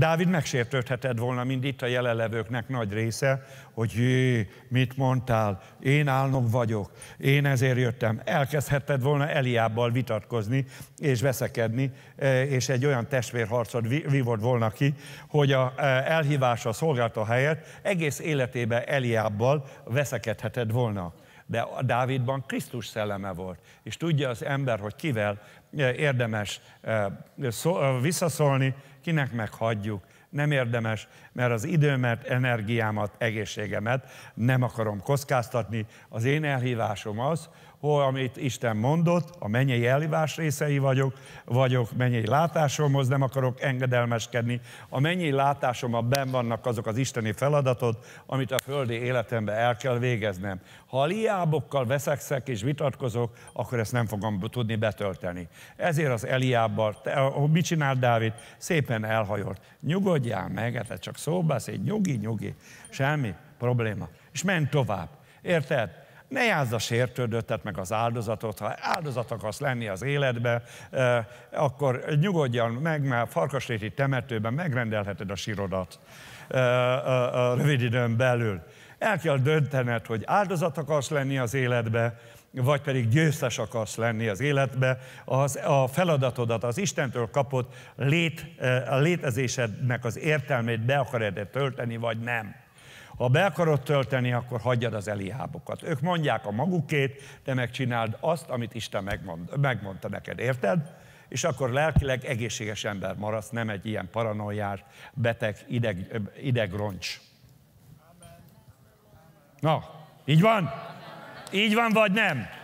Dávid megsértődhetett volna, mint itt a jelenlevőknek nagy része, hogy jé, mit mondtál, én álnok vagyok, én ezért jöttem. Elkezdhetted volna Eliábbal vitatkozni és veszekedni, e, és egy olyan testvérharcot vívott volna ki, hogy a e, elhívása szolgálta helyett egész életébe Eliábbal veszekedheted volna de a Dávidban Krisztus szelleme volt. És tudja az ember, hogy kivel eh, érdemes eh, visszaszólni, kinek meghagyjuk, nem érdemes, mert az időmet, energiámat, egészségemet nem akarom kockáztatni. Az én elhívásom az, hogy amit Isten mondott, a mennyei elhívás részei vagyok, vagyok mennyei látásomhoz, nem akarok engedelmeskedni. A mennyei látásomban ben vannak azok az isteni feladatot, amit a földi életemben el kell végeznem. Ha a liábokkal veszekszek és vitatkozok, akkor ezt nem fogom tudni betölteni. Ezért az Eliábbal, mit csinált Dávid? Szépen elhajolt. Nyugodj nyugodjál meg, hát ez csak szóbeszéd, nyugi, nyugi, semmi probléma. És menj tovább. Érted? Ne játsz a sértődöttet, meg az áldozatot. Ha áldozat akarsz lenni az életbe, eh, akkor nyugodjan meg, mert Farkasréti temetőben megrendelheted a sírodat eh, a, a rövid időn belül. El kell döntened, hogy áldozat akarsz lenni az életbe, vagy pedig győztes akarsz lenni az életbe, az, a feladatodat, az Istentől kapott lét, eh, a létezésednek az értelmét be akarod tölteni, vagy nem. Ha be akarod tölteni, akkor hagyjad az elihábokat. Ők mondják a magukét, te megcsináld azt, amit Isten megmond, megmondta neked, érted? És akkor lelkileg egészséges ember maradsz, nem egy ilyen paranoiás, beteg, ideg, idegroncs. Na, így van? Így van, vagy nem?